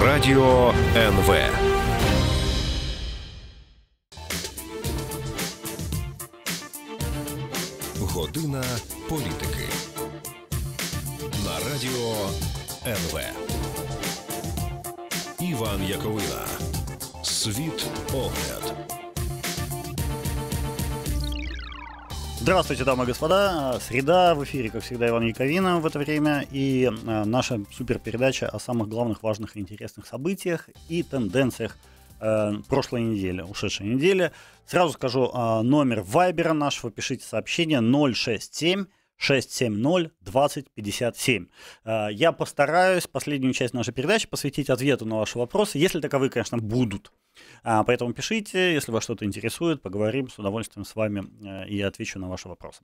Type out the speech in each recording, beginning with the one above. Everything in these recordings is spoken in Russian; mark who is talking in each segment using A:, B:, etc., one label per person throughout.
A: Радіо НВ. Година політики. На Радіо НВ. Іван Яковина. Світ огляд. Здравствуйте, дамы и господа. Среда в эфире, как всегда, Иван Яковина в это время. И э, наша суперпередача о самых главных, важных и интересных событиях и тенденциях э, прошлой недели, ушедшей недели. Сразу скажу э, номер Вайбера нашего. Пишите сообщение 067 670-2057. Я постараюсь последнюю часть нашей передачи посвятить ответу на ваши вопросы, если таковые, конечно, будут. А, поэтому пишите, если вас что-то интересует, поговорим с удовольствием с вами э, и отвечу на ваши вопросы.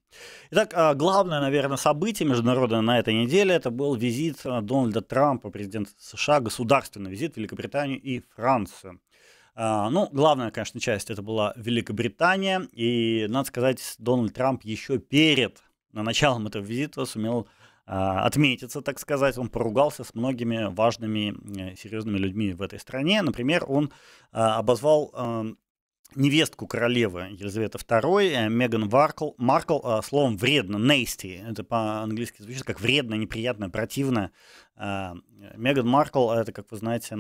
A: Итак, а, главное, наверное, событие международное на этой неделе это был визит э, Дональда Трампа, президента США, государственный визит в Великобританию и Францию. А, ну, главная, конечно, часть это была Великобритания, и, надо сказать, Дональд Трамп еще перед началом этого визита сумел а, отметиться, так сказать. Он поругался с многими важными, э, серьезными людьми в этой стране. Например, он а, обозвал эм, невестку королевы Елизаветы II, э, Меган Варкл, Маркл, э, словом «вредно», «nasty». Это по-английски звучит как «вредно», «неприятно», «противно». А, Меган Маркл – это, как вы знаете,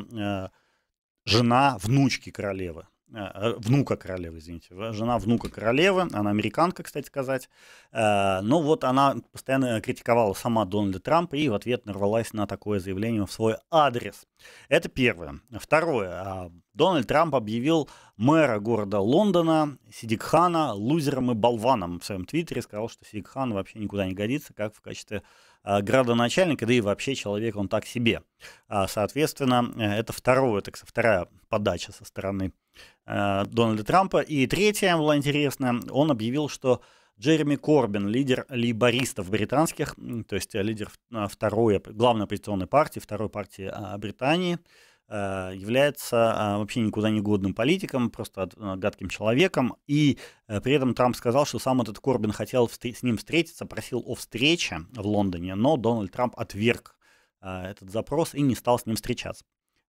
A: жена внучки королевы. Э, э, внука королевы, извините, жена внука королевы, она американка, кстати сказать, э, но ну вот она постоянно критиковала сама Дональда Трампа и в ответ нарвалась на такое заявление в свой адрес. Это первое. Второе. А, Дональд Трамп объявил мэра города Лондона Сидикхана лузером и болваном в своем твиттере, сказал, что Сидикхан вообще никуда не годится, как в качестве Э, градоначальника, да и вообще человек он так себе. А, соответственно, э, это второе, так, вторая подача со стороны э, Дональда Трампа. И третье, было интересно, он объявил, что Джереми Корбин, лидер лейбористов британских, то есть лидер второй, главной оппозиционной партии, второй партии а, Британии, Э, является а, вообще никуда не годным политиком, просто э, гадким человеком. И э, при этом Трамп сказал, что сам этот Корбин хотел с ним встретиться, просил о встрече в Лондоне, но Дональд Трамп отверг этот запрос и не стал с ним встречаться.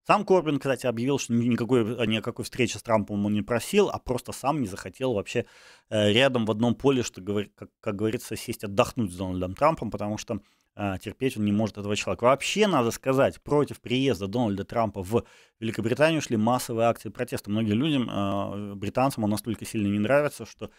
A: Сам Корбин, кстати, объявил, что никакой, никакой встречи с Трампом он не просил, а просто сам не захотел вообще рядом в одном поле, что, как, как говорится, сесть отдохнуть с Дональдом Трампом, потому что а, терпеть он не может этого человека. Вообще, надо сказать, против приезда Дональда Трампа в Великобританию шли массовые акции протеста. Многим людям, а, британцам он настолько сильно не нравится, что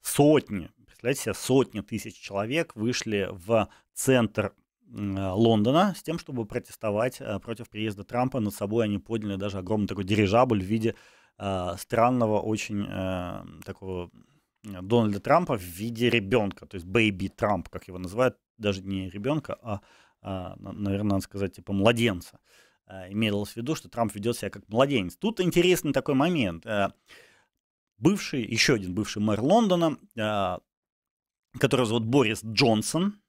A: сотни, представляете себе, сотни тысяч человек вышли в центр а, Лондона с тем, чтобы протестовать против приезда Трампа. Над собой они подняли даже огромный такой дирижабль в виде странного очень такого Дональда Трампа в виде ребенка, то есть бэйби Трамп, как его называют, даже не ребенка, а, а наверное, надо сказать, типа младенца. А, имелось в виду, что Трамп ведет себя как младенец. Тут интересный такой момент. Э, бывший, еще один бывший мэр Лондона, а, который зовут Борис Джонсон,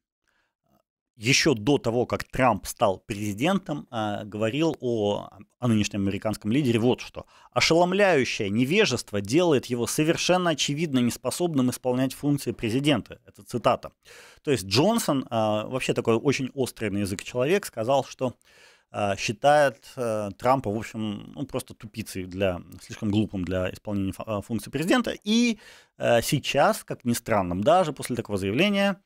A: еще до того, как Трамп стал президентом, э, говорил о, о нынешнем американском лидере вот что. Ошеломляющее невежество делает его совершенно очевидно неспособным исполнять функции президента. Это цитата. То есть Джонсон, э, вообще такой очень острый на язык человек, сказал, что э, считает Трампа, в общем, ну, просто тупицей, для, слишком глупым для исполнения функции президента. И сейчас, как ни странно, даже после такого заявления,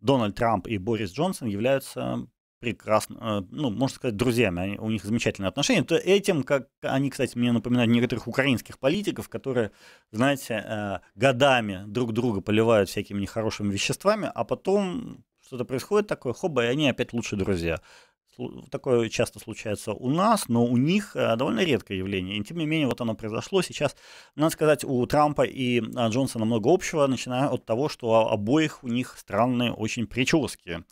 A: Дональд Трамп и Борис Джонсон являются прекрасно, э, ну, можно сказать, друзьями, они, у них замечательные отношения, то этим, как они, кстати, мне напоминают некоторых украинских политиков, которые, знаете, э, годами друг друга поливают всякими нехорошими веществами, а потом что-то происходит такое, хоба, и они опять лучшие друзья такое часто случается у нас, но у них э, довольно редкое явление. И тем не менее, вот оно произошло. Сейчас, надо сказать, у Трампа и а, Джонсона много общего, начиная от того, что у обоих у них странные очень прически.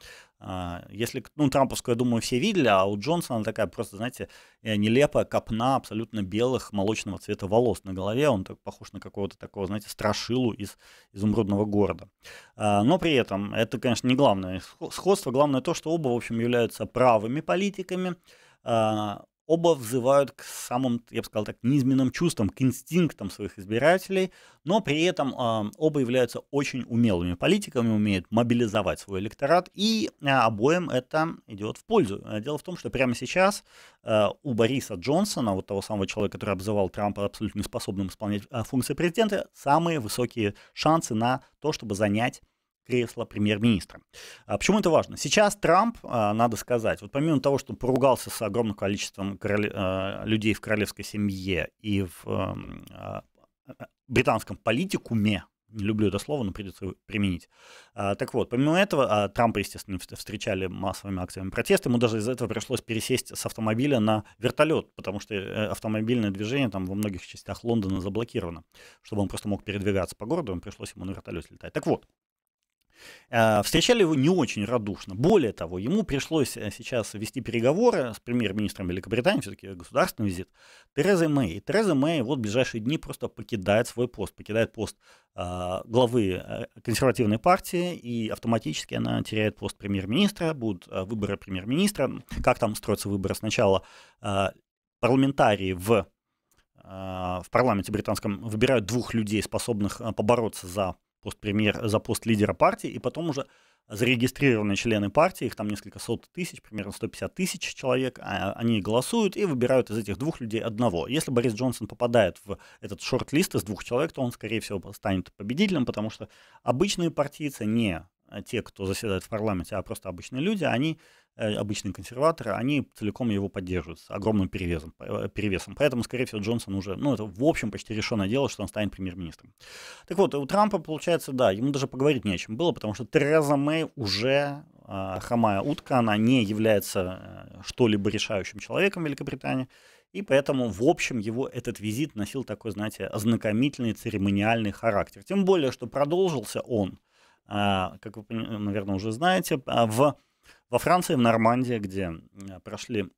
A: А, если, ну, трамповскую, я думаю, все видели, а у Джонсона такая просто, знаете, э, нелепая копна абсолютно белых молочного цвета волос на голове. Он так похож на какого-то такого, знаете, страшилу из изумрудного города. А, но при этом это, конечно, не главное сходство. Главное то, что оба, в общем, являются правыми политиками. А, Оба взывают к самым, я бы сказал так, низменным чувствам, к инстинктам своих избирателей, но при этом э, оба являются очень умелыми политиками, умеют мобилизовать свой электорат, и э, обоим это идет в пользу. А, дело в том, что прямо сейчас э, у Бориса Джонсона, вот того самого человека, который обзывал Трампа абсолютно неспособным исполнять э, функции президента, самые высокие шансы на то, чтобы занять кресла премьер-министра. А почему это важно? Сейчас Трамп, а, надо сказать, вот помимо того, что поругался с огромным количеством короле... А, людей в королевской семье и в а, британском политикуме, не люблю это слово, но придется применить. так вот, помимо этого, Трампа, естественно, встречали массовыми акциями протеста. Ему даже из-за этого пришлось пересесть с автомобиля на вертолет, потому что э, автомобильное движение там во многих частях Лондона заблокировано. Чтобы он просто мог передвигаться по городу, ему пришлось ему на вертолете летать. Так вот, Э, встречали его не очень радушно. Более того, ему пришлось э, сейчас вести переговоры с премьер-министром Великобритании, все-таки государственный визит, Терезой Мэй. И Тереза Мэй вот в ближайшие дни просто покидает свой пост, покидает пост э, главы консервативной партии, и автоматически она теряет пост премьер-министра, будут выборы премьер-министра. Как там строятся выборы? Сначала парламентарии в в парламенте британском выбирают двух людей, способных побороться за постпремьер, за пост лидера партии, и потом уже зарегистрированные члены партии, их там несколько сот тысяч, примерно 150 тысяч человек, а, они голосуют и выбирают из этих двух людей одного. Если Борис Джонсон попадает в этот шорт-лист из двух человек, то он, скорее всего, станет победителем, потому что обычные партийцы не а, те, кто заседает в парламенте, а просто обычные люди, они э, обычные консерваторы, они целиком его поддерживают с огромным перевесом. Э, перевесом. Поэтому, скорее всего, Джонсон уже, ну, это, в общем, почти решенное дело, что он станет премьер-министром. Так вот, у Трампа, получается, да, ему даже поговорить не о чем было, потому что Тереза Мэй уже э, хромая утка, она не является э, что-либо решающим человеком в Великобритании, и поэтому, в общем, его этот визит носил такой, знаете, ознакомительный, церемониальный характер. Тем более, что продолжился он а, как вы, э, наверное, уже знаете, а, в, во Франции, в Нормандии, где прошли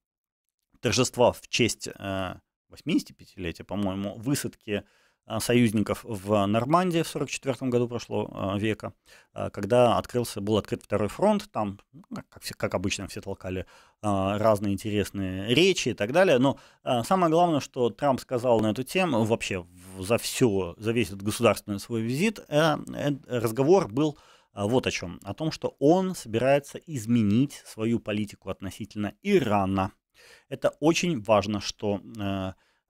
A: торжества в честь 85-летия, э, по-моему, высадки Э, союзников в Нормандии в 1944 году прошлого э, века, э, когда открылся, был открыт второй фронт, там, ну, как, как обычно, все толкали разные интересные речи и так далее. Но самое главное, что Трамп сказал на эту тему, вообще за все, за весь этот государственный свой визит, разговор был вот о чем. О том, что он собирается изменить свою политику относительно Ирана. Это очень важно, что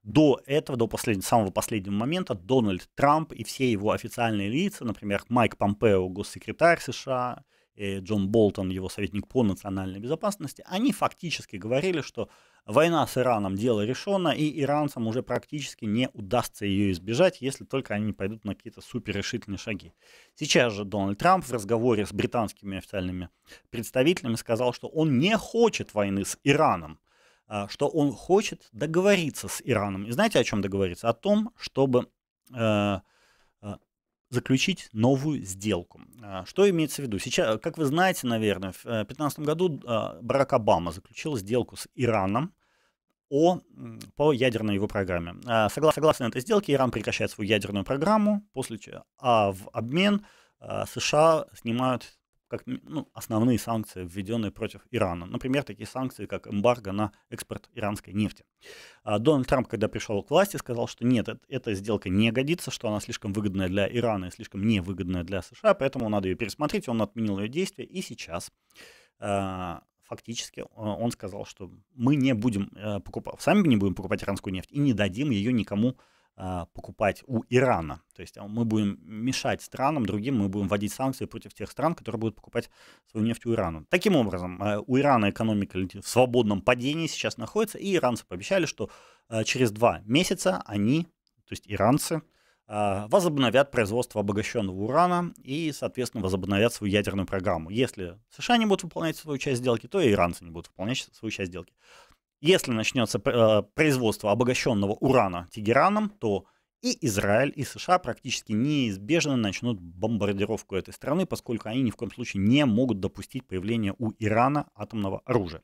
A: до этого, до последнего, самого последнего момента, Дональд Трамп и все его официальные лица, например, Майк Помпео, госсекретарь США, Джон Болтон, его советник по национальной безопасности, они фактически говорили, что война с Ираном дело решено, и иранцам уже практически не удастся ее избежать, если только они не пойдут на какие-то суперрешительные шаги. Сейчас же Дональд Трамп в разговоре с британскими официальными представителями сказал, что он не хочет войны с Ираном, а, что он хочет договориться с Ираном. И знаете, о чем договориться? О том, чтобы э, а, заключить новую сделку. А, что имеется в виду? Сейчас, как вы знаете, наверное, в 2015 э, году Барак Обама заключил сделку с Ираном о, по ядерной его программе. Согла, согласно этой сделке, Иран прекращает свою ядерную программу, после чего а в обмен США снимают как ну, основные санкции, введенные против Ирана. Например, такие санкции, как эмбарго на экспорт иранской нефти. А Дональд Трамп, когда пришел к власти, сказал, что нет, эта сделка не годится, что она слишком выгодная для Ирана и слишком невыгодная для США, поэтому надо ее пересмотреть. Он отменил ее действие, и сейчас э, фактически он сказал, что мы не будем э, покупать, сами не будем покупать иранскую нефть и не дадим ее никому э, а, покупать у Ирана. То есть а, мы будем мешать странам другим, мы будем вводить санкции против тех стран, которые будут покупать свою нефть у Ирана. Таким образом, а, у Ирана экономика в свободном падении сейчас находится, и иранцы пообещали, что через два месяца они, то есть иранцы, возобновят производство обогащенного урана и, соответственно, возобновят свою ядерную программу. Если США не будут выполнять свою часть сделки, то и иранцы не будут выполнять свою часть сделки. Если начнется э, производство обогащенного урана Тегераном, то и Израиль, и США практически неизбежно начнут бомбардировку этой страны, поскольку они ни в коем случае не могут допустить появления у Ирана атомного оружия.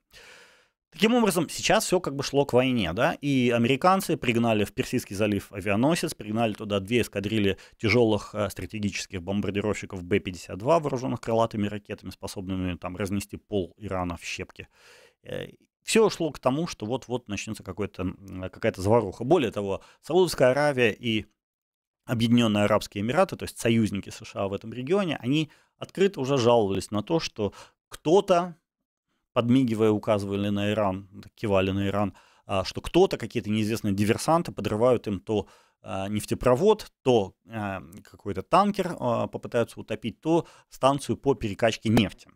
A: Таким образом, сейчас все как бы шло к войне, да, и американцы пригнали в Персидский залив авианосец, пригнали туда две эскадрильи тяжелых э, стратегических бомбардировщиков Б-52, вооруженных крылатыми ракетами, способными там разнести пол Ирана в щепки. Э, все шло к тому, что вот-вот начнется какая-то заваруха. Более того, Саудовская Аравия и Объединенные Арабские Эмираты, то есть союзники США в этом регионе, они открыто уже жаловались на то, что кто-то, подмигивая, указывали на Иран, кивали на Иран, а, что кто-то, какие-то неизвестные диверсанты подрывают им то а, нефтепровод, то а, какой-то танкер попытаются утопить, то станцию по перекачке нефти.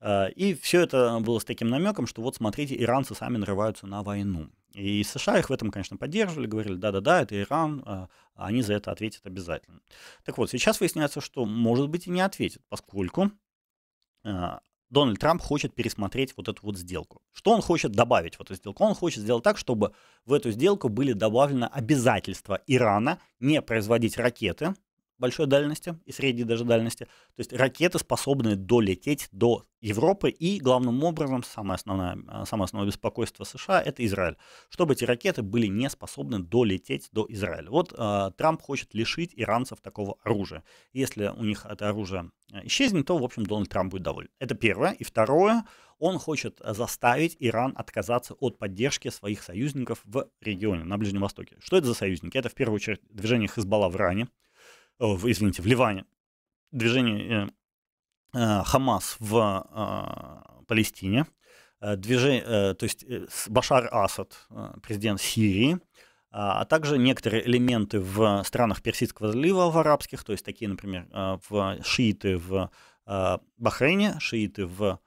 A: Э, и все это было с таким намеком, что вот смотрите, иранцы сами нарываются на войну. И США их в этом, конечно, поддерживали, говорили, да-да-да, это Иран, э, они за это ответят обязательно. Так вот, сейчас выясняется, что, может быть, и не ответят, поскольку э, Дональд Трамп хочет пересмотреть вот эту вот сделку. Что он хочет добавить в эту сделку? Он хочет сделать так, чтобы в эту сделку были добавлены обязательства Ирана не производить ракеты, большой дальности и средней даже дальности. То есть ракеты способны долететь до Европы и, главным образом, самое основное, э, самое основное беспокойство США – это Израиль. Чтобы эти ракеты были не способны долететь до Израиля. Вот э, Трамп хочет лишить иранцев такого оружия. Если у них это оружие э, исчезнет, то, в общем, Дональд Трамп будет доволен. Это первое. И второе он хочет э, заставить Иран отказаться от поддержки своих союзников в регионе, на Ближнем Востоке. Что это за союзники? Это в первую очередь движение Хизбалла в Иране, о, извините, в Ливане, движение э, э Хамас в а, э, Палестине, движение, э, то есть э, Башар Асад, президент Сирии, а, а также некоторые элементы в странах Персидского залива, в арабских, то есть такие, например, в шииты в Бахрейне, шииты в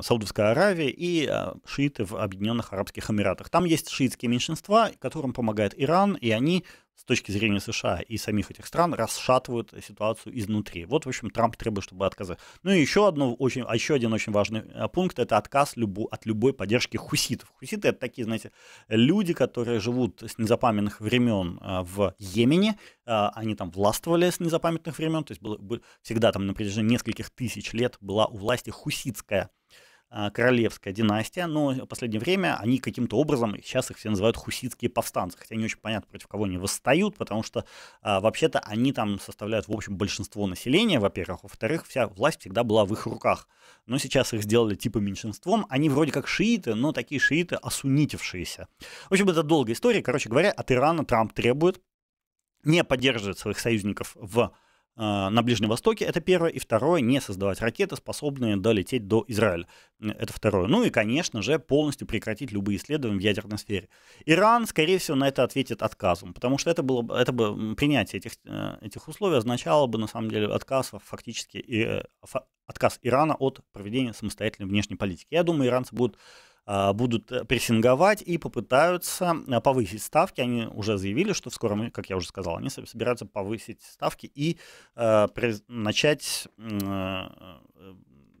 A: Саудовской Аравии и шииты в Объединенных Арабских Эмиратах. Там есть шиитские меньшинства, которым помогает Иран, и они с точки зрения США и самих этих стран расшатывают ситуацию изнутри. Вот, в общем, Трамп требует, чтобы отказать. Ну и еще, одно очень, а еще один очень важный э, пункт – это отказ любо, от любой поддержки хуситов. Хуситы – это такие, знаете, люди, которые живут с незапамятных времен э, в Йемене, э, они там властвовали с незапамятных времен, то есть было, всегда там на протяжении нескольких тысяч лет была у власти хуситская а, королевская династия, но в последнее время они каким-то образом, сейчас их все называют хуситские повстанцы, хотя не очень понятно, против кого они восстают, потому что а, вообще-то они там составляют, в общем, большинство населения, во-первых, а во-вторых, вся власть всегда была в их руках, но сейчас их сделали типа меньшинством, они вроде как шииты, но такие шииты осунитившиеся. В общем, это долгая история, короче говоря, от Ирана Трамп требует, не поддерживает своих союзников в а, на Ближнем Востоке, это первое. И второе, не создавать ракеты, способные долететь до Израиля. Это второе. Ну и, конечно же, полностью прекратить любые исследования в ядерной сфере. Иран, скорее всего, на это ответит отказом, потому что это, было, это бы принятие этих, э, этих условий означало бы, на самом деле, отказ фактически, и, э, отказ Ирана от проведения самостоятельной внешней политики. Я думаю, иранцы будут а, будут э, прессинговать и попытаются а, повысить ставки. Они уже заявили, что в скором, как я уже сказал, они собираются повысить ставки и а, э, начать, э,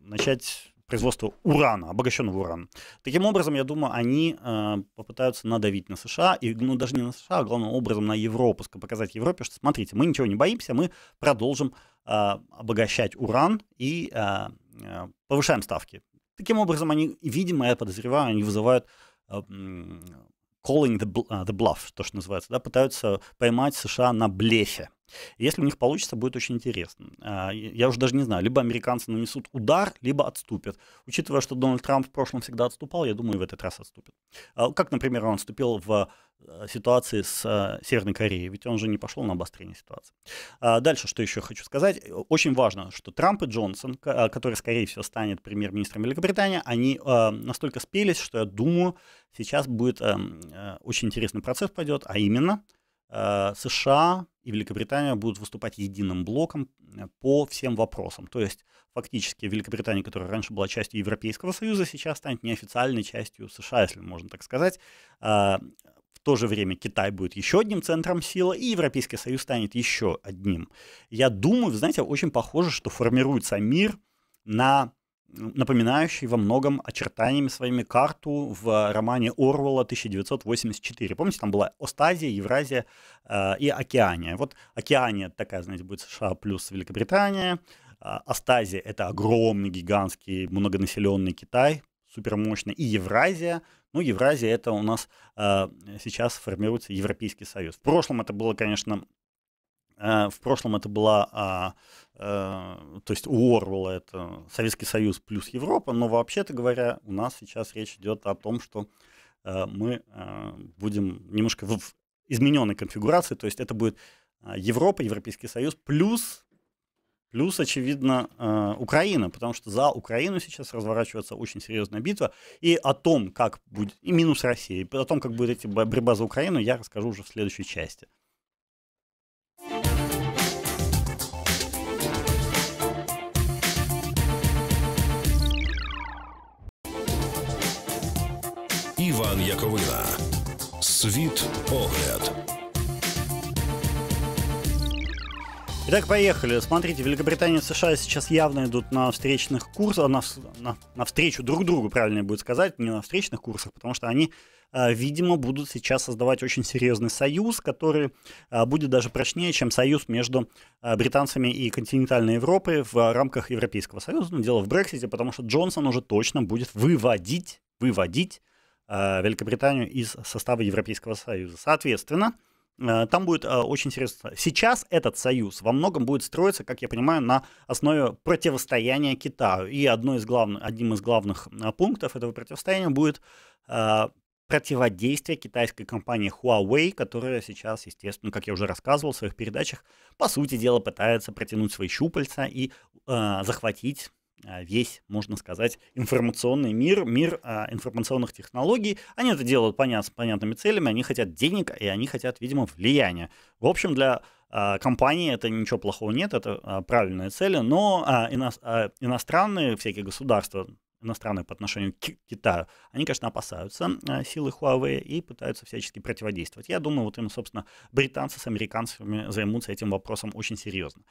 A: начать производство урана, обогащенного урана. Таким образом, я думаю, они э, попытаются надавить на США, и, ну, даже не на США, а главным образом на Европу, показать Европе, что, смотрите, мы ничего не боимся, мы продолжим э, обогащать уран и э, повышаем ставки Таким образом, они, видимо, я подозреваю, они вызывают э, calling the, э, the bluff, то, что называется, да, пытаются поймать США на блефе. Если у них получится, будет очень интересно. А, я уже даже не знаю, либо американцы нанесут удар, либо отступят. Учитывая, что Дональд Трамп в прошлом всегда отступал, я думаю, и в этот раз отступит. А, как, например, он отступил в э, ситуации с э, Северной Кореей, ведь он же не пошел на обострение ситуации. А, дальше, что еще хочу сказать. Очень важно, что Трамп и Джонсон, э, который, скорее всего, станет премьер-министром Великобритании, они настолько спелись, что я думаю, сейчас будет эм, очень интересный процесс пойдет, а именно – Э, США и Великобритания будут выступать единым блоком э, по всем вопросам. То есть фактически Великобритания, которая раньше была частью Европейского Союза, сейчас станет неофициальной частью США, если можно так сказать. Э, в то же время Китай будет еще одним центром силы, и Европейский Союз станет еще одним. Я думаю, знаете, очень похоже, что формируется мир на напоминающий во многом очертаниями своими карту в романе Орвелла 1984. Помните, там была Остазия, Евразия э, и Океания. Вот Океания такая, знаете, будет США плюс Великобритания. Э, Остазия – это огромный, гигантский, многонаселенный Китай, супермощный. И Евразия ну, Евразия это у нас э, сейчас формируется Европейский Союз. В прошлом это было, конечно, Э, в прошлом это была, а, э, то есть у Орвелла это Советский Союз плюс Европа, но вообще-то говоря, у нас сейчас речь идет о том, что э, мы будем немножко в измененной конфигурации, то есть это будет Европа, Европейский Союз плюс Плюс, очевидно, Украина, потому что за Украину сейчас разворачивается очень серьезная битва. И о том, как будет, и минус России, и о том, как будет эти борьба за Украину, я расскажу уже в следующей части. Роман Яковина. Світ огляд. Итак, поехали. Смотрите, Великобритания и США сейчас явно идут на встречных курсах, на, на, на встречу друг другу, правильно будет сказать, не на встречных курсах, потому что они, э, видимо, будут сейчас создавать очень серьезный союз, который э, будет даже прочнее, чем союз между э, британцами и континентальной Европой в рамках Европейского Союза. Ну, дело в Брексите, потому что Джонсон уже точно будет выводить, выводить Э, Великобританию из состава Европейского Союза. Соответственно, э, там будет э, очень интересно. Сейчас этот союз во многом будет строиться, как я понимаю, на основе противостояния Китаю. И одно из главных, одним из главных пунктов этого противостояния будет противодействие китайской компании Huawei, которая сейчас, естественно, как я уже рассказывал в своих передачах, по сути дела пытается протянуть свои щупальца и захватить а, весь, можно сказать, информационный мир, мир а, информационных технологий. Они это делают понят, с понятными целями, они хотят денег, и они хотят, видимо, влияния. В общем, для а, компании это ничего плохого нет, это а, правильные цели, но а, ино, а, иностранные всякие государства, иностранные по отношению к Китаю, они, конечно, опасаются а, силы Huawei и пытаются всячески противодействовать. Я думаю, вот им, собственно, британцы с американцами займутся этим вопросом очень серьезно.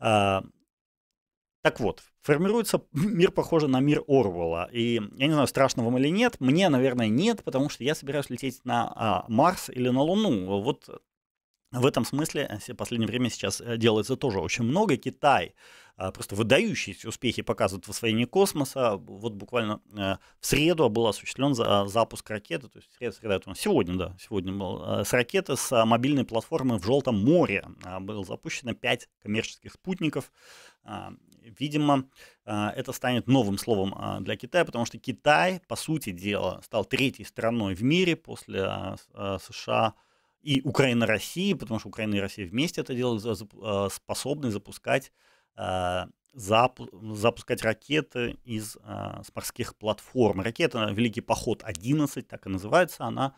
A: А, так вот, формируется мир, похожий на мир Орвелла. И я не знаю, страшно вам или нет. Мне, наверное, нет, потому что я собираюсь лететь на а, Марс или на Луну. Вот в этом смысле в э, последнее время сейчас э, делается тоже очень много. Китай э, просто выдающиеся успехи показывает в освоении космоса. Вот буквально в среду был осуществлен запуск ракеты, то есть среда, среда это сегодня, да, сегодня был, с ракеты с мобильной платформы в Желтом море. А, был запущено 5 коммерческих спутников а, видимо, а, это станет новым словом а, для Китая, потому что Китай, по сути дела, стал третьей страной в мире после а, США и Украины России, потому что Украина и Россия вместе это дело способны запускать запускать ракеты из, с морских платформ. Ракета «Великий поход-11», так и называется, она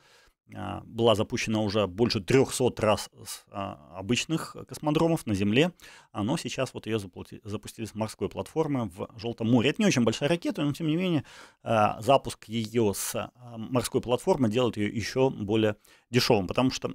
A: а, была запущена уже больше 300 раз с а, обычных космодромов на Земле, а, но сейчас вот ее запустили с морской платформы в Желтом море. Это не очень большая ракета, но тем не менее запуск ее с морской платформы делает ее еще более дешевым, потому что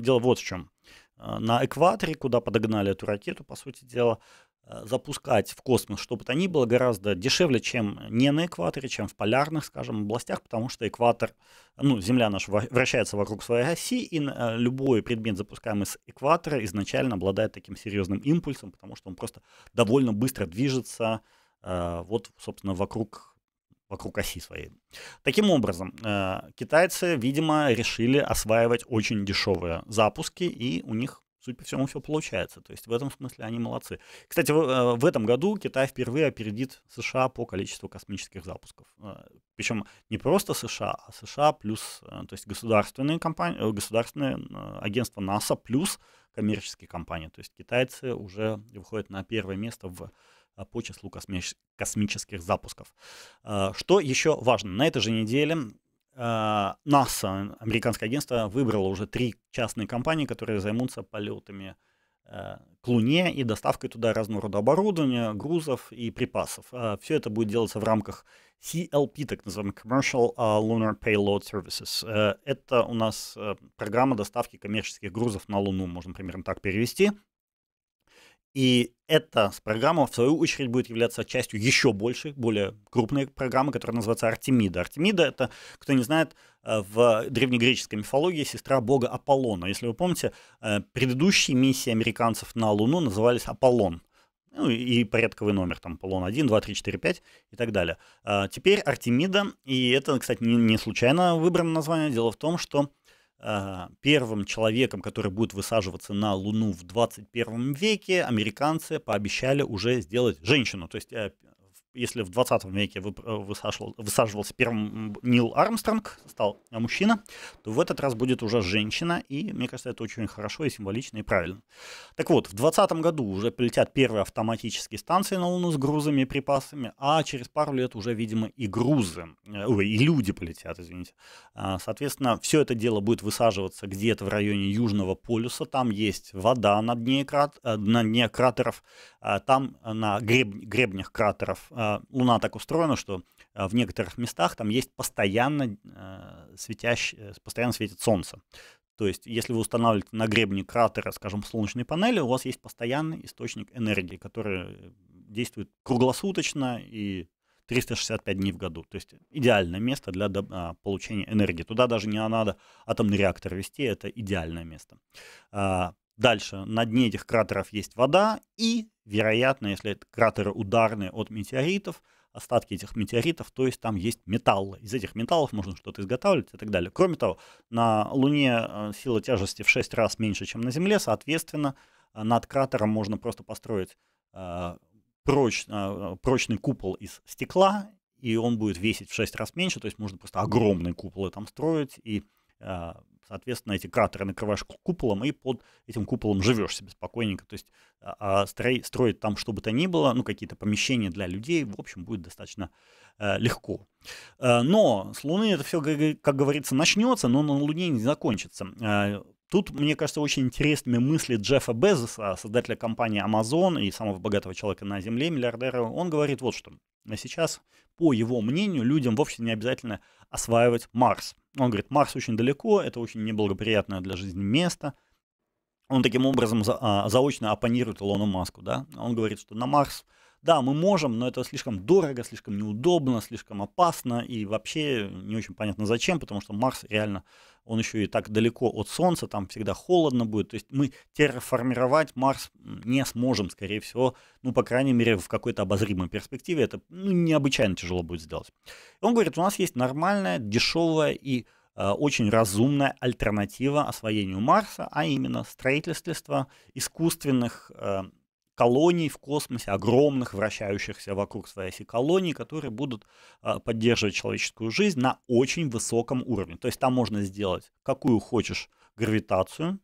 A: дело вот в чем. На экваторе, куда подогнали эту ракету, по сути дела, Э, запускать в космос что бы то ни было гораздо дешевле, чем не на экваторе, чем в полярных, скажем, областях, потому что экватор, ну, Земля наша вращается вокруг своей оси, и э, любой предмет, запускаемый с экватора, изначально обладает таким серьезным импульсом, потому что он просто довольно быстро движется э, вот, собственно, вокруг вокруг оси своей. Таким образом, китайцы, видимо, решили осваивать очень дешевые запуски, и у них суть по всему, все получается. То есть в этом смысле они молодцы. Кстати, в, э, в этом году Китай впервые опередит США по количеству космических запусков. Э, Причем не просто США, а США плюс, э, то есть государственные компании, государственное агентство НАСА плюс коммерческие компании. То есть китайцы уже выходят на первое место в по числу космических запусков. Что еще важно? На этой же неделе а, НАСА, американское агентство, выбрало уже три частные компании, которые займутся полетами э, к Луне и доставкой туда разного рода оборудования, грузов и припасов. А, Все это будет делаться в рамках CLP, так называемый Commercial а, Lunar Payload Services. Э, это у нас э, программа доставки коммерческих грузов на Луну, можно примерно так перевести – и эта программа, в свою очередь, будет являться частью еще большей, более крупной программы, которая называется Артемида. Артемида – это, кто не знает, э, в древнегреческой мифологии сестра бога Аполлона. Если вы помните, э, предыдущие миссии американцев на Луну назывались Аполлон. Ну и порядковый номер, там, Аполлон 1, 2, 3, 4, 5 и так далее. А теперь Артемида, и это, кстати, не случайно выбрано название. Дело в том, что а, первым человеком, который будет высаживаться на Луну в 21 веке, американцы пообещали уже сделать женщину. То есть э, если в 20 веке э, высаживался первым Нил Армстронг, стал мужчина, то в этот раз будет уже женщина, и мне кажется, это очень хорошо и символично и правильно. Так вот, в 2020 году уже полетят первые автоматические станции на Луну с грузами и припасами, а через пару лет уже, видимо, и грузы, э, ой, и люди полетят, извините. А, соответственно, все это дело будет высаживаться где-то в районе Южного полюса, там есть вода на дне, крат, э, на дне кратеров, а там на греб, гребнях кратеров а, Луна так устроена, что э, в некоторых местах там есть постоянно, э, светящ, э, постоянно светит Солнце. То есть, если вы устанавливаете на гребне кратера, скажем, солнечные панели, у вас есть постоянный источник энергии, который действует круглосуточно и 365 дней в году. То есть идеальное место для а, получения энергии. Туда даже не надо атомный реактор вести, это идеальное место. А, Дальше на дне этих кратеров есть вода и, вероятно, если это кратеры ударные от метеоритов, остатки этих метеоритов, то есть там есть металлы. Из этих металлов можно что-то изготавливать и так далее. Кроме того, на Луне э, сила тяжести в 6 раз меньше, чем на Земле, соответственно, э, над кратером можно просто построить э, проч, э, прочный купол из стекла, и он будет весить в 6 раз меньше, то есть можно просто огромные куполы там строить, и э, Соответственно, эти кратеры накрываешь куполом, и под этим куполом живешь себе спокойненько. То есть а, а строй, строить там что бы то ни было, ну, какие-то помещения для людей, в общем, будет достаточно э, легко. Э, но с Луны это все, как говорится, начнется, но на Луне не закончится. Э, Тут, мне кажется, очень интересными мысли Джеффа Безоса, создателя компании Amazon и самого богатого человека на Земле, миллиардера. Он говорит вот что. А сейчас, по его мнению, людям вовсе не обязательно осваивать Марс. Он говорит, Марс очень далеко, это очень неблагоприятное для жизни место. Он таким образом а, заочно оппонирует Илону Маску. Да? Он говорит, что на Марс да, мы можем, но это слишком дорого, слишком неудобно, слишком опасно и вообще не очень понятно зачем, потому что Марс реально он еще и так далеко от Солнца, там всегда холодно будет. То есть мы терраформировать Марс не сможем, скорее всего, ну, по крайней мере, в какой-то обозримой перспективе. Это ну, необычайно тяжело будет сделать. Он говорит, у нас есть нормальная, дешевая и э, очень разумная альтернатива освоению Марса, а именно строительство искусственных э, колоний в космосе, огромных вращающихся вокруг своей оси колоний, которые будут а, поддерживать человеческую жизнь на очень высоком уровне. То есть там можно сделать какую хочешь гравитацию,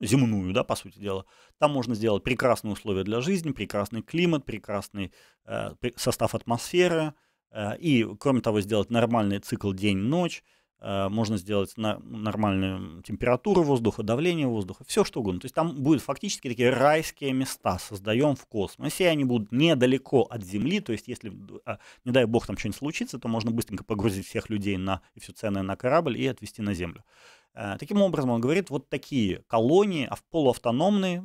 A: земную, да, по сути дела, там можно сделать прекрасные условия для жизни, прекрасный климат, прекрасный э, состав атмосферы, э, и, кроме того, сделать нормальный цикл день-ночь, Э, можно сделать на нормальную температуру воздуха, давление воздуха, все что угодно. То есть там будут фактически такие райские места, создаем в космосе, они будут недалеко от Земли, то есть если, а, не дай бог, там что-нибудь случится, то можно быстренько погрузить всех людей на, и все ценное на корабль и отвезти на Землю. Э, таким образом, он говорит, вот такие колонии, а в полуавтономные,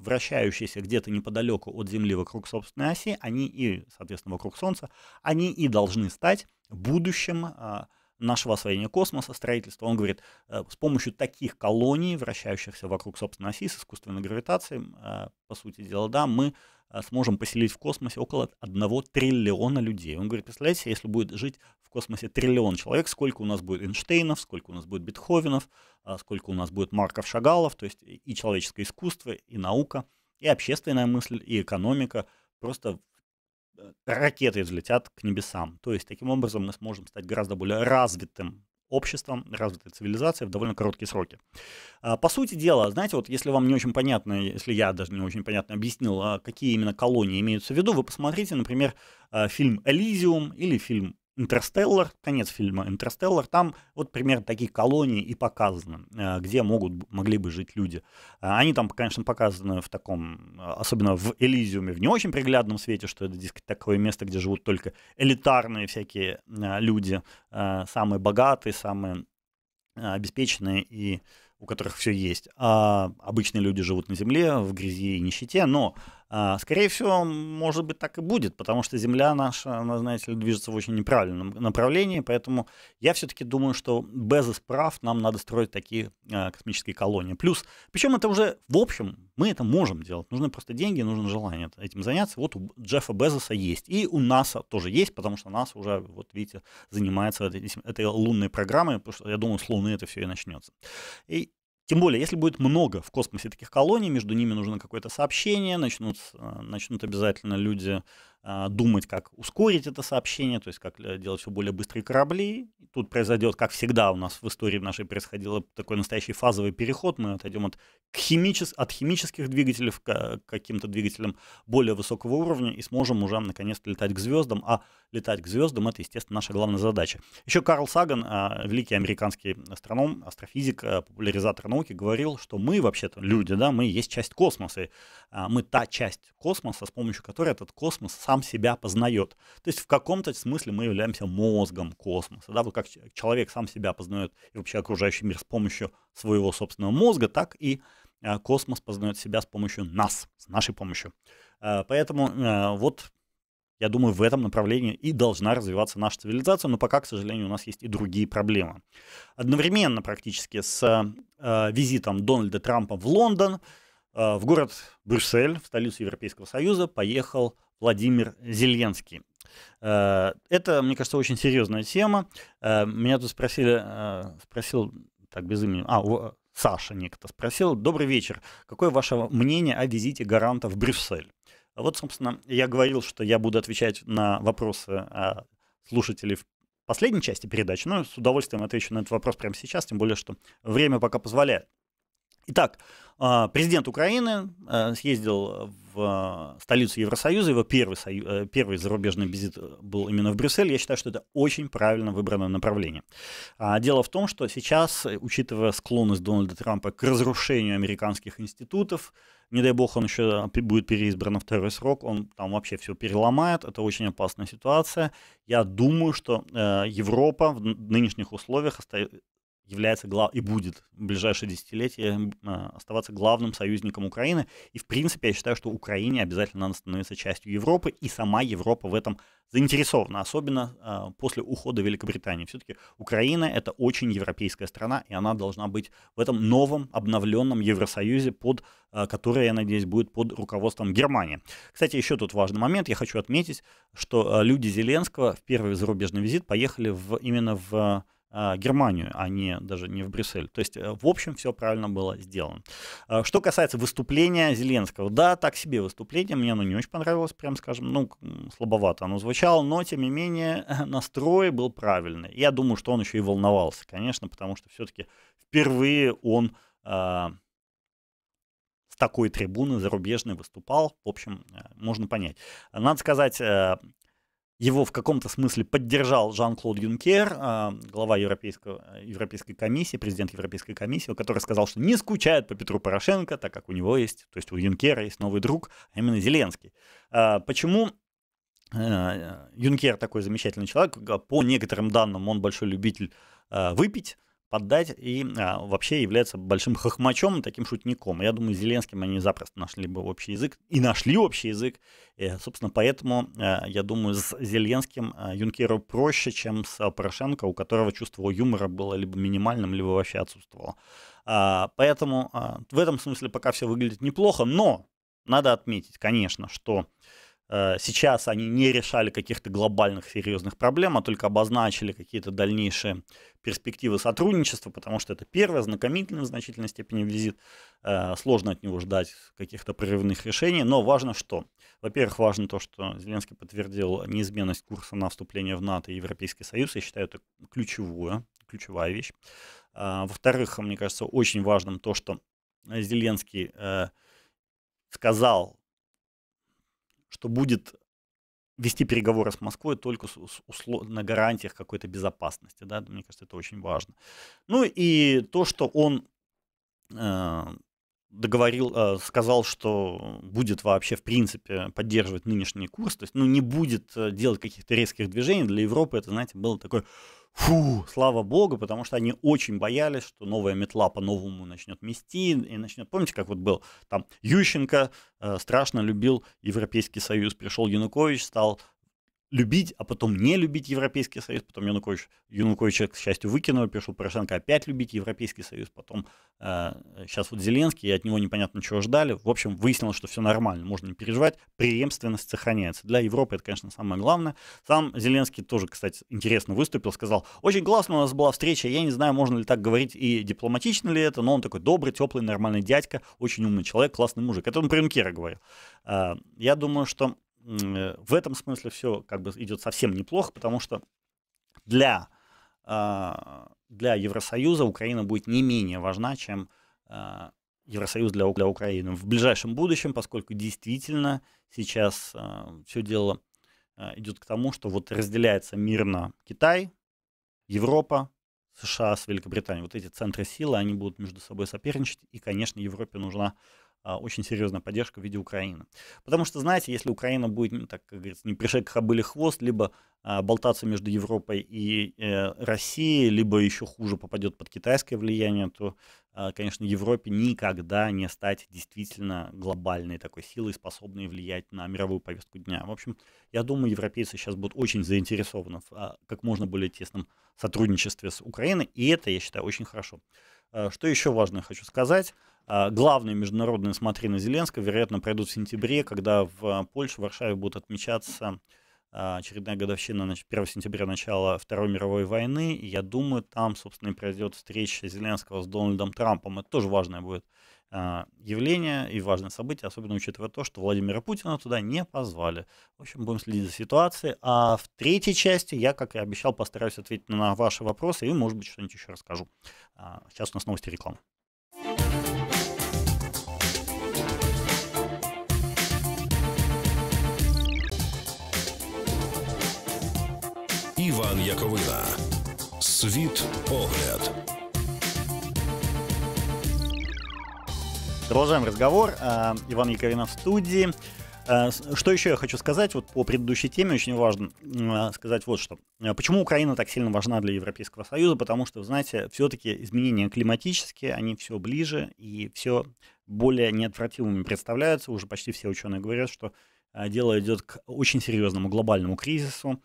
A: вращающиеся где-то неподалеку от Земли вокруг собственной оси, они и, соответственно, вокруг Солнца, они и должны стать будущим а, нашего освоения космоса, строительства. Он говорит, э, с помощью таких колоний, вращающихся вокруг собственной оси с искусственной гравитацией, э, по сути дела, да, мы э, сможем поселить в космосе около одного триллиона людей. Он говорит, представляете, если будет жить в космосе триллион человек, сколько у нас будет Эйнштейнов, сколько у нас будет Бетховенов, сколько у нас будет Марков Шагалов, то есть и человеческое искусство, и наука, и общественная мысль, и экономика просто ракеты взлетят к небесам. То есть таким образом мы сможем стать гораздо более развитым обществом, развитой цивилизацией в довольно короткие сроки. А, по сути дела, знаете, вот если вам не очень понятно, если я даже не очень понятно объяснил, а какие именно колонии имеются в виду, вы посмотрите, например, а, фильм «Элизиум» или фильм Интерстеллар, конец фильма Интерстеллар, там вот пример такие колонии и показаны, э, где могут, могли бы жить люди. А, они там, конечно, показаны в таком, особенно в Элизиуме, в не очень приглядном свете, что это дескать, такое место, где живут только элитарные всякие э, люди, э, самые богатые, самые обеспеченные и у которых все есть. А обычные люди живут на земле, в грязи и нищете, но а, скорее всего, может быть, так и будет, потому что Земля наша, она, знаете ли, движется в очень неправильном направлении, поэтому я все-таки думаю, что без исправ нам надо строить такие а, космические колонии. Плюс, причем это уже, в общем, мы это можем делать. Нужны просто деньги, нужно желание этим заняться. Вот у Джеффа Безоса есть, и у НАСА тоже есть, потому что НАСА уже, вот видите, занимается этой, лунной программой, потому что я думаю, с Луны это все и начнется. И тем более, если будет много в космосе таких колоний, между ними нужно какое-то сообщение, начнут, начнут обязательно люди а, думать, как ускорить это сообщение, то есть как э, делать все более быстрые корабли. Тут произойдет, как всегда у нас в истории нашей происходило такой настоящий фазовый переход. Мы отойдем от, к химичес, от химических двигателей к каким-то двигателям более высокого уровня и сможем уже наконец-то летать к звездам. А летать к звездам – это, естественно, наша главная задача. Еще Карл Саган, а, великий американский астроном, астрофизик, а, популяризатор науки, говорил, что мы вообще-то люди, да, мы есть часть космоса. Мы та часть космоса, с помощью которой этот космос сам сам себя познает. То есть в каком-то смысле мы являемся мозгом космоса. Да? Вот как человек сам себя познает и вообще окружающий мир с помощью своего собственного мозга, так и а, космос познает себя с помощью нас, с нашей помощью. А, поэтому а, вот я думаю, в этом направлении и должна развиваться наша цивилизация, но пока, к сожалению, у нас есть и другие проблемы. Одновременно практически с э, визитом Дональда Трампа в Лондон, э, в город Брюссель, в столицу Европейского Союза, поехал Владимир Зеленский. Э, это, мне кажется, очень серьезная тема. Э, меня тут спросили, э, спросил так без имени, а, Саша некто спросил, добрый вечер, какое ваше мнение о визите гаранта в Брюссель? Вот, собственно, я говорил, что я буду отвечать на вопросы слушателей в последней части передачи, но с удовольствием отвечу на этот вопрос прямо сейчас, тем более, что время пока позволяет. Итак, а, президент Украины а, съездил в а, столицу Евросоюза, его первый, сою... Э, первый зарубежный визит э, был именно в Брюссель. Я считаю, что это очень правильно выбранное направление. Дело в том, что сейчас, э, учитывая склонность Дональда Трампа к разрушению американских институтов, не дай бог он еще будет переизбран на второй срок, он там вообще все переломает, это очень опасная ситуация. Я думаю, что Европа в нынешних условиях является глав... и будет в ближайшие десятилетия а, оставаться главным союзником Украины. И, в принципе, я считаю, что Украине обязательно надо становиться частью Европы, и сама Европа в этом заинтересована, особенно а, после ухода Великобритании. Все-таки Украина — это очень европейская страна, и она должна быть в этом новом, обновленном Евросоюзе, под, а, который, я надеюсь, будет под руководством Германии. Кстати, еще тут важный момент. Я хочу отметить, что люди Зеленского в первый зарубежный визит поехали в, именно в а, Германию, а не даже не в Брюссель. То есть, э, в общем, все правильно было сделано. А, что касается выступления Зеленского, да, так себе выступление, мне оно не очень понравилось, прям скажем, ну, слабовато оно звучало, но, тем не менее, настрой был правильный. Я думаю, что он еще и волновался, конечно, потому что все-таки впервые он э, с такой трибуны зарубежной выступал, в общем, э, можно понять. Надо сказать, э, его в каком-то смысле поддержал Жан-Клод Юнкер, а, глава Европейского, э, Европейской комиссии, президент Европейской комиссии, который сказал, что не скучает по Петру Порошенко, так как у него есть, то есть у Юнкера есть новый друг, а именно Зеленский. А, почему э, Юнкер такой замечательный человек, по некоторым данным он большой любитель э, выпить, отдать, и а, вообще является большим хохмачом, таким шутником. Я думаю, с Зеленским они запросто нашли бы общий язык, и нашли общий язык. И, собственно, поэтому, а, я думаю, с Зеленским а, Юнкеру проще, чем с Порошенко, у которого чувство юмора было либо минимальным, либо вообще отсутствовало. А, поэтому в этом смысле пока все выглядит неплохо, но надо отметить, конечно, что Э, сейчас они не решали каких-то глобальных серьезных проблем, а только обозначили какие-то дальнейшие перспективы сотрудничества, потому что это первое, знакомительный в значительной степени визит. Э, сложно от него ждать каких-то прорывных решений, но важно что? Во-первых, важно то, что Зеленский подтвердил неизменность курса на вступление в НАТО и Европейский Союз. Я считаю, это ключевую ключевая вещь. Э, во-вторых, мне кажется, очень важным то, что Зеленский сказал что будет вести переговоры с Москвой только на гарантиях какой-то безопасности. Да? Мне кажется, это очень важно. Ну и то, что он э, договорил, э, сказал, что будет вообще в принципе поддерживать нынешний курс, то есть ну, не будет э, делать каких-то резких движений. Для Европы это, знаете, было такое Фу, слава богу, потому что они очень боялись, что новая метла по-новому начнет мести и начнет... Помните, как вот был там Ющенко, э, страшно любил Европейский Союз, пришел Янукович, стал любить, а потом не любить Европейский Союз, потом Янукович, Януковича, к счастью, выкинул, пришел Порошенко опять любить Европейский Союз, потом э, сейчас вот Зеленский, и от него непонятно чего ждали. В общем, выяснилось, что все нормально, можно не переживать, преемственность сохраняется. Для Европы это, конечно, самое главное. Сам Зеленский тоже, кстати, интересно выступил, сказал, очень классно у нас была встреча, я не знаю, можно ли так говорить и дипломатично ли это, но он такой добрый, теплый, нормальный дядька, очень умный человек, классный мужик. Это он про Юнкера говорил. Э, я думаю, что Э, в этом смысле все как бы идет совсем неплохо, потому что для, а, для Евросоюза Украина будет не менее важна, чем а, Евросоюз для, для Украины в ближайшем будущем, поскольку действительно сейчас а, все дело идет к тому, что вот разделяется мирно Китай, Европа, США с Великобританией. Вот эти центры силы, они будут между собой соперничать, и, конечно, Европе нужна а, очень серьезная поддержка в виде Украины. Потому что, знаете, если Украина будет, ну, так как говорится, не пришей к хвост, либо а, болтаться между Европой и э, Россией, либо еще хуже попадет под китайское влияние, то, а, конечно, Европе никогда не стать действительно глобальной такой силой, способной влиять на мировую повестку дня. В общем, я думаю, европейцы сейчас будут очень заинтересованы в как можно более тесном сотрудничестве с Украиной, и это, я считаю, очень хорошо. Что еще важное хочу сказать. А, главные международные смотрины Зеленского, вероятно, пройдут в сентябре, когда в а, Польше, в Варшаве будут отмечаться а, очередная годовщина 1 сентября начала Второй мировой войны. И я думаю, там, собственно, и произойдет встреча Зеленского с Дональдом Трампом. Это тоже важное будет явление и важное событие, особенно учитывая то, что Владимира Путина туда не позвали. В общем, будем следить за ситуацией. А в третьей части я, как и обещал, постараюсь ответить на ваши вопросы и, может быть, что-нибудь еще расскажу. Сейчас у нас новости рекламы. Іван Яковина. Світ погляд. Продолжаем разговор. Э, Иван Яковина в студии. Э, что еще я хочу сказать вот по предыдущей теме, очень важно э, сказать вот что. Почему Украина так сильно важна для Европейского Союза? Потому что, знаете, все-таки изменения климатические, они все ближе и все более неотвратимыми представляются. Уже почти все ученые говорят, что дело идет к очень серьезному глобальному кризису,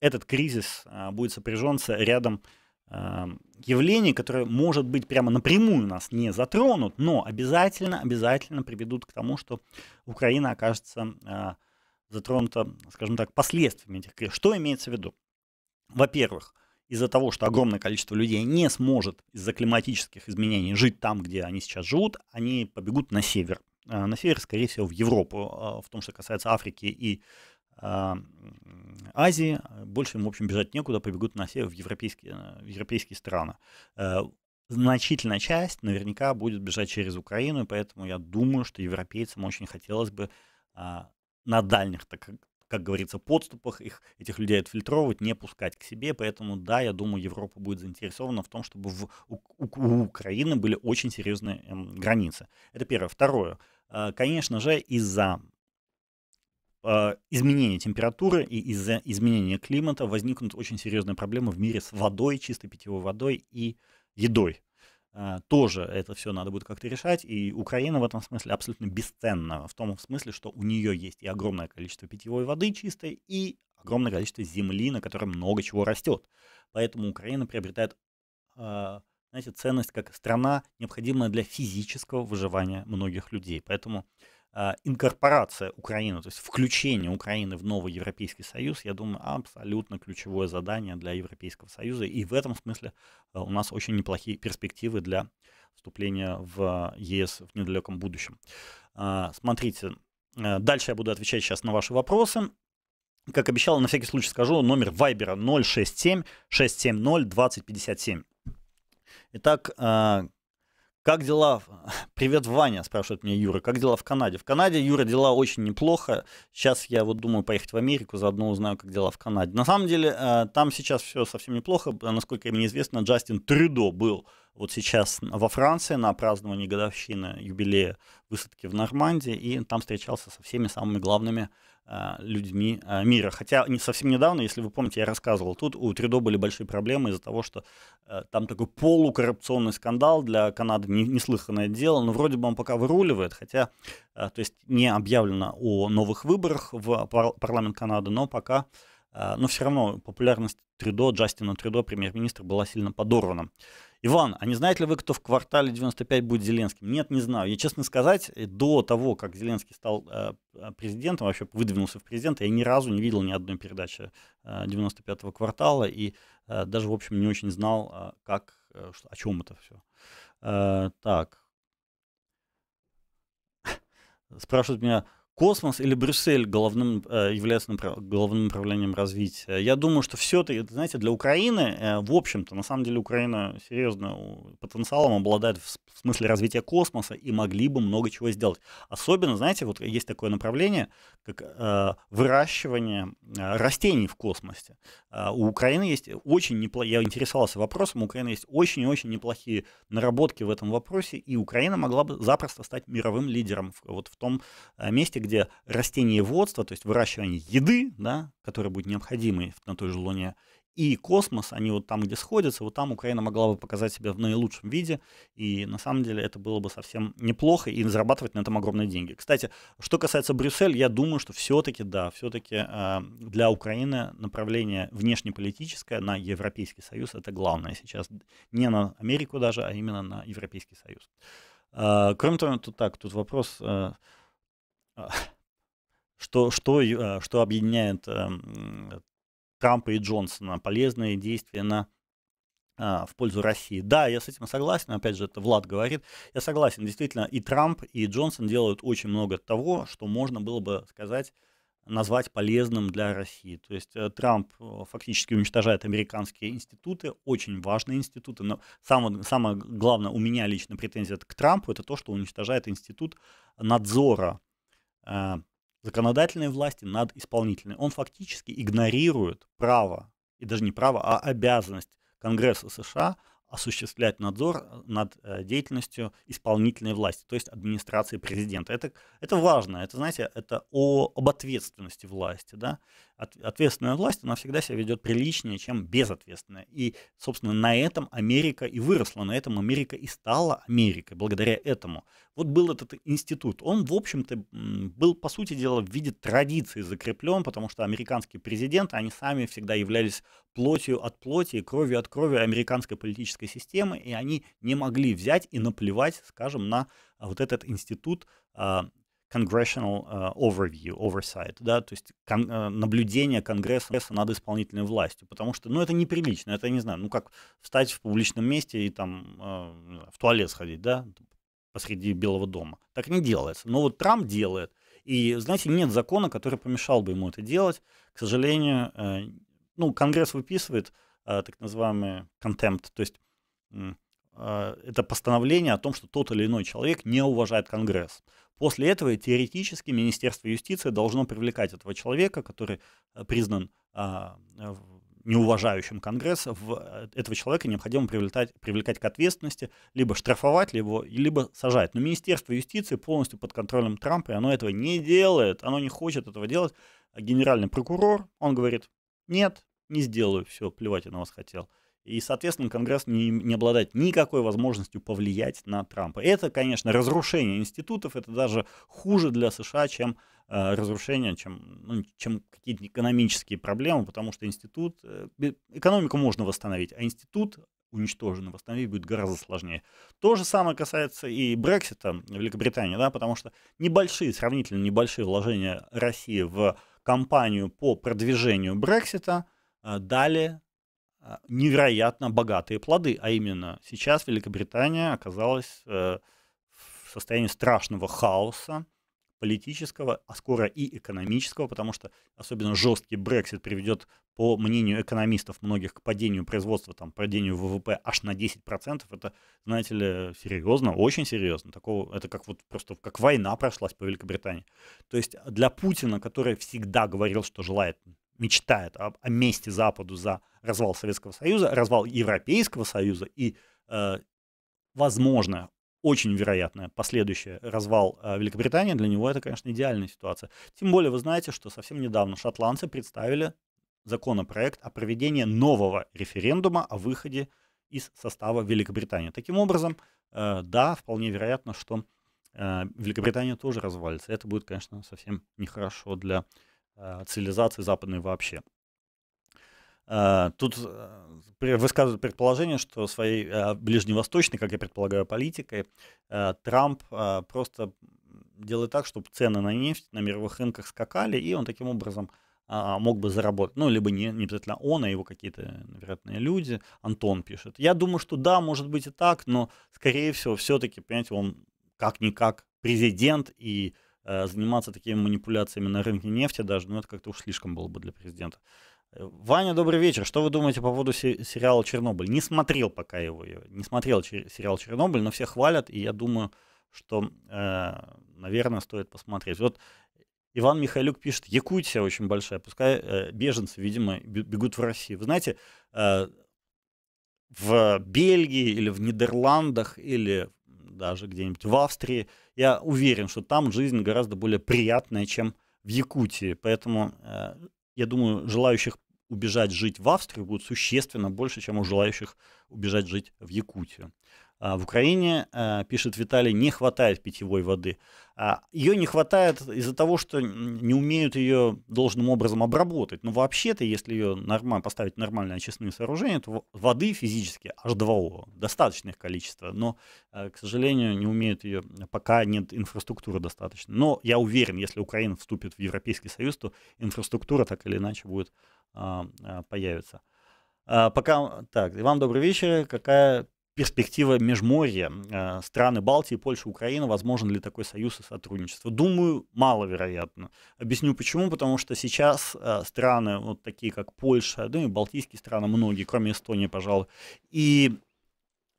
A: этот кризис а, будет сопряжен с рядом а, явлений, которые, может быть, прямо напрямую нас не затронут, но обязательно, обязательно приведут к тому, что Украина окажется а, затронута, скажем так, последствиями этих кризисов. Что имеется в виду? Во-первых, из-за того, что огромное количество людей не сможет из-за климатических изменений жить там, где они сейчас живут, они побегут на север. На север, скорее всего, в Европу, в том, что касается Африки и а, Азии, больше им, в общем, бежать некуда, побегут на север в европейские, э, в европейские страны. Э, значительная часть наверняка будет бежать через Украину, и поэтому я думаю, что европейцам очень хотелось бы а, на дальних, так как, как говорится, подступах их, этих людей отфильтровывать, не пускать к себе. Поэтому, да, я думаю, Европа будет заинтересована в том, чтобы в, у, у Украины были очень серьезные э, границы. Это первое. Второе. Э, конечно же, из-за а, изменения температуры и из-за изменения климата возникнут очень серьезные проблемы в мире с водой, чистой питьевой водой и едой. А, тоже это все надо будет как-то решать, и Украина в этом смысле абсолютно бесценна, в том смысле, что у нее есть и огромное количество питьевой воды чистой, и огромное количество земли, на которой много чего растет. Поэтому Украина приобретает а, знаете, ценность как страна, необходимая для физического выживания многих людей. Поэтому Э, инкорпорация Украины, то есть включение Украины в новый Европейский Союз, я думаю, абсолютно ключевое задание для Европейского Союза. И в этом смысле э, у нас очень неплохие перспективы для вступления в э, ЕС в недалеком будущем. Смотрите, дальше я буду отвечать сейчас на ваши вопросы. Как обещал, на всякий случай скажу, номер Вайбера 067 670 2057. Итак, как дела? Привет, Ваня, спрашивает меня Юра. Как дела в Канаде? В Канаде, Юра, дела очень неплохо. Сейчас я вот думаю поехать в Америку, заодно узнаю, как дела в Канаде. На самом деле, э, там сейчас все совсем неплохо. Э, насколько мне известно, Джастин Трюдо был вот сейчас во Франции на праздновании годовщины юбилея высадки в Нормандии, и там встречался со всеми самыми главными Э, людьми э, мира. Хотя не совсем недавно, если вы помните, я рассказывал, тут у Трюдо были большие проблемы из-за того, что э, там такой полукоррупционный скандал для Канады, неслыханное дело, но вроде бы он пока выруливает, хотя, то есть не объявлено о новых выборах в парламент Канады, но пока, но все равно популярность Трюдо, Джастина Трюдо, премьер-министра, была сильно подорвана. Иван, а не знаете ли вы, кто в квартале 95 будет Зеленским? Нет, не знаю. Я, честно сказать, э, до того, как Зеленский стал э, э, президентом, вообще выдвинулся в президента, я ни разу не видел ни одной передачи 95-го квартала и даже, в общем, не очень знал, как, о чем это все. Так. Спрашивают меня, космос или Брюссель главным э, является направ, головным направлением развития. Я думаю, что все-таки, знаете, для Украины, э, в общем-то, на самом деле Украина серьезно потенциалом обладает в смысле развития космоса и могли бы много чего сделать. Особенно, знаете, вот есть такое направление, как э, выращивание растений в космосе. У Украины есть очень неплохие, я интересовался вопросом, у Украины есть очень и очень неплохие наработки в этом вопросе, и Украина могла бы запросто стать мировым лидером вот в том месте, где растениеводство, то есть выращивание еды, да, которая будет необходимой на той же Луне, и космос, они вот там, где сходятся, вот там Украина могла бы показать себя в наилучшем виде, и на самом деле это было бы совсем неплохо, и зарабатывать на этом огромные деньги. Кстати, что касается Брюссель, я думаю, что все-таки, да, все-таки э, для Украины направление внешнеполитическое на Европейский Союз это главное сейчас. Не на Америку даже, а именно на Европейский Союз. Э, кроме того, тут так, тут вопрос... Э, а, что, что, а, что объединяет эм, Трампа и Джонсона, полезные действия на а, в пользу России. Да, я с этим согласен, опять же, это Влад говорит, я согласен, действительно, и Трамп, и Джонсон делают очень много того, что можно было бы сказать, назвать полезным для России. То есть э, Трамп э, фактически уничтожает американские институты, очень важные институты, но самое, самое главное у меня лично претензия к Трампу, это то, что уничтожает институт надзора а, законодательной власти над исполнительной. Он фактически игнорирует право, и даже не право, а обязанность Конгресса США осуществлять надзор э, над э, деятельностью исполнительной власти, то есть администрации президента. Это, это важно, это, знаете, это о, об ответственности власти. Да? ответственная власть, она всегда себя ведет приличнее, чем безответственная. И, собственно, на этом Америка и выросла, на этом Америка и стала Америкой, благодаря этому. Вот был этот институт. Он, в общем-то, был, по сути дела, в виде традиции закреплен, потому что американские президенты, они сами всегда являлись плотью от плоти и кровью от крови американской политической системы, и они не могли взять и наплевать, скажем, на вот этот институт а, congressional uh, overview, oversight, да, то есть кон- э, наблюдение Конгресса над исполнительной властью, потому что, ну, это неприлично, это, не знаю, ну, как встать в публичном месте и там uh, в туалет сходить, да, посреди Белого дома. Так не делается. Но вот Трамп делает. И, знаете, нет закона, который помешал бы ему это делать. К сожалению, uh, ну, Конгресс выписывает так называемый контент, то есть это постановление о том, что тот или иной человек не уважает Конгресс. После этого теоретически Министерство юстиции должно привлекать этого человека, который э, признан а, э, неуважающим Конгресс, в э, этого человека необходимо привлекать, привлекать к ответственности, либо штрафовать, либо, либо сажать. Но Министерство юстиции полностью под контролем Трампа, и оно этого не делает, оно не хочет этого делать. А генеральный прокурор, он говорит, нет, не сделаю, все, плевать, я на вас хотел. И, соответственно, Конгресс не, не обладает никакой возможностью повлиять на Трампа. Это, конечно, разрушение институтов, это даже хуже для США, чем э, разрушение, чем, ну, чем какие-то экономические проблемы, потому что институт, э, экономику можно восстановить, а институт уничтожен, восстановить будет гораздо сложнее. То же самое касается и Брексита в Великобритании, да, потому что небольшие, сравнительно небольшие вложения России в кампанию по продвижению Брексита э, дали а, невероятно богатые плоды, а именно сейчас Великобритания оказалась э, в состоянии страшного хаоса политического, а скоро и экономического, потому что особенно жесткий Брексит приведет, по мнению экономистов многих, к падению производства, там, падению ВВП аж на 10%. Это, знаете ли, серьезно, очень серьезно. Такого, это как вот просто как война прошлась по Великобритании. То есть для Путина, который всегда говорил, что желает, мечтает о, о месте Западу за развал Советского Союза, развал Европейского Союза и, э, возможно, очень вероятно, последующий развал э, Великобритании, для него это, конечно, идеальная ситуация. Тем более вы знаете, что совсем недавно шотландцы представили законопроект о проведении нового референдума о выходе из состава Великобритании. Таким образом, э, да, вполне вероятно, что э, Великобритания тоже развалится. Это будет, конечно, совсем нехорошо для э, цивилизации западной вообще. Э, тут э, высказывают предположение, что своей э, ближневосточной, как я предполагаю, политикой Трамп просто делает так, чтобы цены на нефть на мировых рынках скакали, и он таким образом а, мог бы заработать. Ну, либо не, не обязательно он, а его какие-то, вероятные люди. Антон пишет. Я думаю, что да, может быть и так, но, скорее всего, все-таки, понимаете, он как-никак президент, и э, заниматься такими манипуляциями на рынке нефти даже, ну, это как-то уж слишком было бы для президента. Ваня, добрый вечер. Что вы думаете по поводу сериала «Чернобыль»? Не смотрел пока его, не смотрел сериал «Чернобыль», но все хвалят, и я думаю, что, э, наверное, стоит посмотреть. Вот Иван Михайлюк пишет, Якутия очень большая, пускай э, беженцы, видимо, бегут в Россию. Вы знаете, э, в Бельгии или в Нидерландах или даже где-нибудь в Австрии, я уверен, что там жизнь гораздо более приятная, чем в Якутии. Поэтому я думаю, желающих убежать жить в Австрию будет существенно больше, чем у желающих убежать жить в Якутию. А, в Украине, а, пишет Виталий, не хватает питьевой воды. А, ее не хватает из-за того, что не умеют ее должным образом обработать. Но вообще-то, если ее нормально поставить в нормальные очистные сооружения, то воды физически H2O достаточное количество. Но, к сожалению, не умеют ее, пока нет инфраструктуры достаточно. Но я уверен, если Украина вступит в Европейский Союз, то инфраструктура так или иначе будет появиться. Пока так, И вам добрый вечер. Какая перспектива Межморья, э, страны Балтии, Польша, Украина, возможен ли такой союз и сотрудничество? Думаю, маловероятно. Объясню почему, потому что сейчас э, страны, вот такие как Польша, да и балтийские страны, многие, кроме Эстонии, пожалуй, и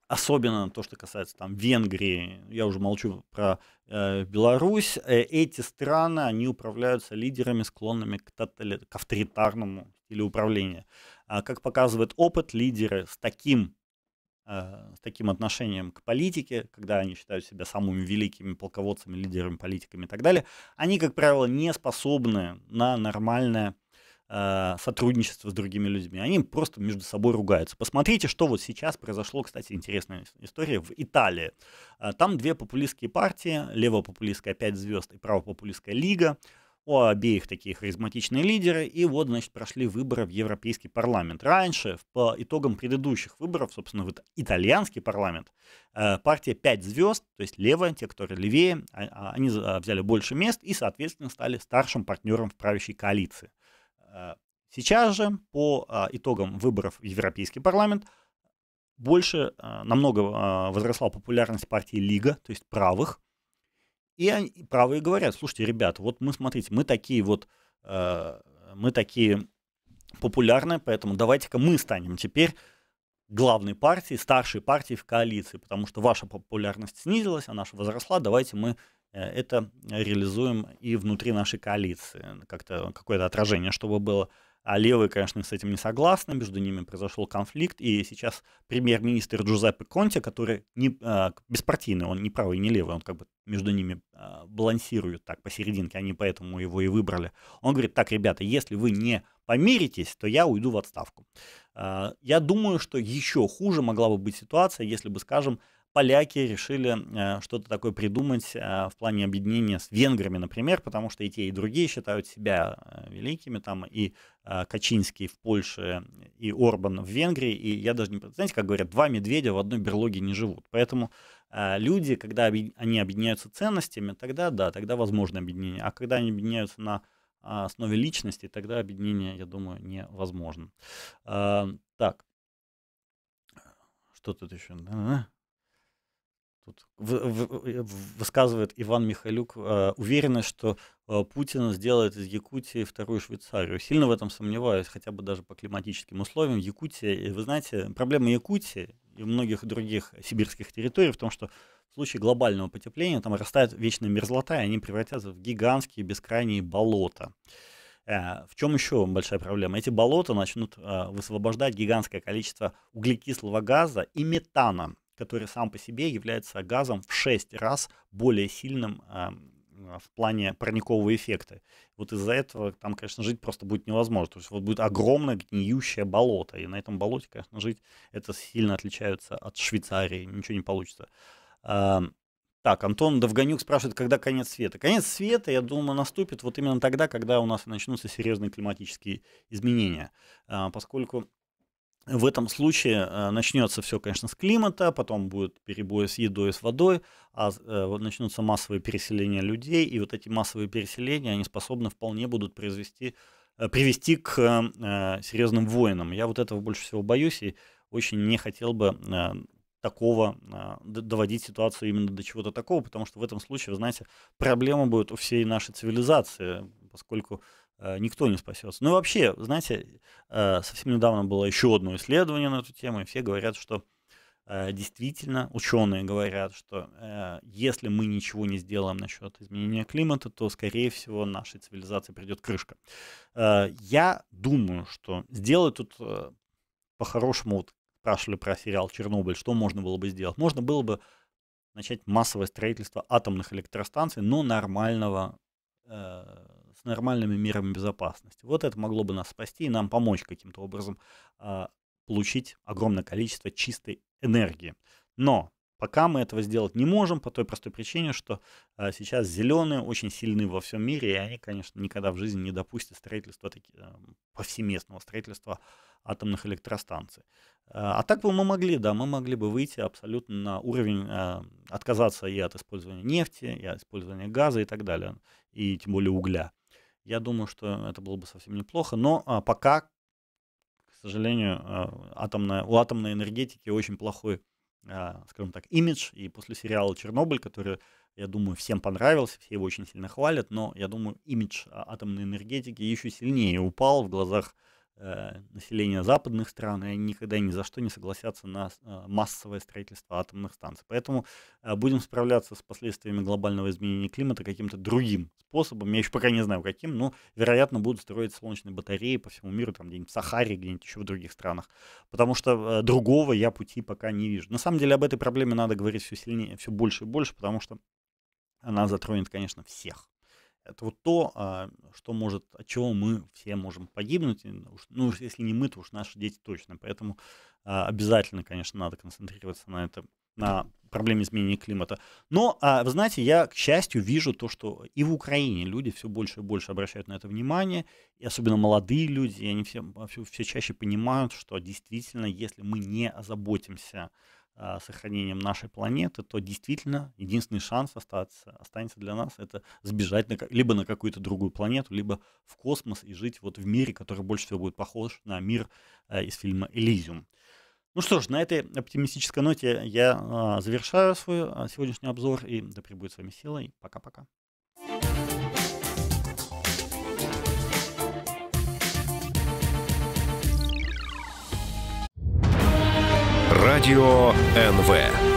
A: особенно то, что касается там Венгрии, я уже молчу про э, Беларусь, э, эти страны, они управляются лидерами, склонными к, тотали... к авторитарному стилю управления. А, как показывает опыт, лидеры с таким Э, с таким отношением к политике, когда они считают себя самыми великими полководцами, лидерами, политиками и так далее, они, как правило, не способны на нормальное э, сотрудничество с другими людьми. Они просто между собой ругаются. Посмотрите, что вот сейчас произошло, кстати, интересная история в Италии. Э, там две популистские партии, левопопулистская «Пять звезд» и правопопулистская «Лига», у обеих такие харизматичные лидеры. И вот, значит, прошли выборы в Европейский парламент. Раньше, по итогам предыдущих выборов, собственно, в итальянский парламент, э, партия 5 звезд, то есть левая, те, которые левее, а, а, они а, взяли больше мест и, соответственно, стали старшим партнером в правящей коалиции. Э, сейчас же, по итогам выборов в Европейский парламент, больше, э, намного возросла популярность партии Лига, то есть правых, и они, правые говорят, слушайте, ребят, вот мы, смотрите, мы такие вот, э, мы такие популярные, поэтому давайте-ка мы станем теперь главной партией, старшей партией в коалиции, потому что ваша популярность снизилась, а наша возросла, давайте мы э, это реализуем и внутри нашей коалиции, как-то какое-то отражение, чтобы было а левые, конечно, с этим не согласны, между ними произошел конфликт, и сейчас премьер-министр Джузеппе Конте, который не, э, беспартийный, он не правый, не левый, он как бы между ними э, балансирует так посерединке, они поэтому его и выбрали. Он говорит, так, ребята, если вы не помиритесь, то я уйду в отставку. Э, я думаю, что еще хуже могла бы быть ситуация, если бы, скажем, поляки решили э, что-то такое придумать э, в плане объединения с венграми, например, потому что и те, и другие считают себя э, великими, там и Качинский в Польше, и Орбан в Венгрии, и я даже не... представляю, как говорят, два медведя в одной берлоге не живут. Поэтому люди, когда они объединяются ценностями, тогда да, тогда возможно объединение. А когда они объединяются на основе личности, тогда объединение, я думаю, невозможно. Так, что тут еще? тут э, высказывает Иван Михайлюк э, уверенность, что э, Путин сделает из Якутии вторую Швейцарию. Сильно в этом сомневаюсь, хотя бы даже по климатическим условиям. Якутия, вы знаете, проблема Якутии и многих других сибирских территорий в том, что в случае глобального потепления там растает вечная мерзлота, и они превратятся в гигантские бескрайние болота. В чем еще большая проблема? Эти болота начнут высвобождать гигантское количество углекислого газа и метана который сам по себе является газом в 6 раз более сильным эм, в плане парникового эффекта. Вот из-за этого там, конечно, жить просто будет невозможно. То есть вот будет огромное гниющее болото, и на этом болоте, конечно, жить это сильно отличается от Швейцарии, ничего не получится. Эм, так, Антон Довгонюк спрашивает, когда конец света. Конец света, я думаю, наступит вот именно тогда, когда у нас начнутся серьезные климатические изменения, э, поскольку в этом случае э, начнется все, конечно, с климата, потом будут перебои с едой, с водой, а э, начнутся массовые переселения людей, и вот эти массовые переселения, они способны вполне будут произвести, э, привести к серьезным войнам. Я вот этого больше всего боюсь и очень не хотел бы такого, доводить ситуацию именно до чего-то такого, потому что в этом случае, вы знаете, проблема будет у всей нашей цивилизации, поскольку Э, никто не спасется. Ну и вообще, знаете, э, совсем недавно было еще одно исследование на эту тему, и все говорят, что э, действительно ученые говорят, что если мы ничего не сделаем насчет изменения климата, то, скорее всего, нашей цивилизации придет крышка. Я думаю, что сделать тут по-хорошему, вот спрашивали про сериал «Чернобыль», что можно было бы сделать? Можно было бы начать массовое строительство атомных электростанций, но нормального с нормальными мерами безопасности. Вот это могло бы нас спасти и нам помочь каким-то образом а, получить огромное количество чистой энергии. Но пока мы этого сделать не можем по той простой причине, что а, сейчас зеленые очень сильны во всем мире, и они, конечно, никогда в жизни не допустят строительства таки, а, повсеместного строительства атомных электростанций. А так бы мы могли, да, мы могли бы выйти абсолютно на уровень, отказаться и от использования нефти, и от использования газа и так далее, и тем более угля. Я думаю, что это было бы совсем неплохо, но а, пока, к сожалению, а, атомная, у атомной энергетики очень плохой, а, скажем так, имидж. И после сериала «Чернобыль», который, я думаю, всем понравился, все его очень сильно хвалят, но, я думаю, имидж а, атомной энергетики еще сильнее упал в глазах Э, населения западных стран, и они никогда ни за что не согласятся на э, массовое строительство атомных станций. Поэтому э, будем справляться с последствиями глобального изменения климата каким-то другим способом. Я еще пока не знаю каким, но, вероятно, будут строить солнечные батареи по всему миру, там где-нибудь в Сахаре, где-нибудь еще в других странах. Потому что другого я пути пока не вижу. На самом деле об этой проблеме надо говорить все сильнее, все больше и больше, потому что она затронет, конечно, всех это вот то, а, что может, от чего мы все можем погибнуть. Ну, если не мы, то уж наши дети точно. Поэтому а, обязательно, конечно, надо концентрироваться на этом, на проблеме изменения климата. Но, а, вы знаете, я, к счастью, вижу то, что и в Украине люди все больше и больше обращают на это внимание, и особенно молодые люди, и они все, все, все чаще понимают, что действительно, если мы не озаботимся а, сохранением нашей планеты, то действительно единственный шанс остаться, останется для нас это сбежать на, либо на какую-то другую планету, либо в космос и жить вот в мире, который больше всего будет похож на мир э, из фильма «Элизиум». Ну что ж, на этой оптимистической ноте я а, завершаю свой а, сегодняшний обзор и да пребудет с вами сила и пока-пока. Радио НВ.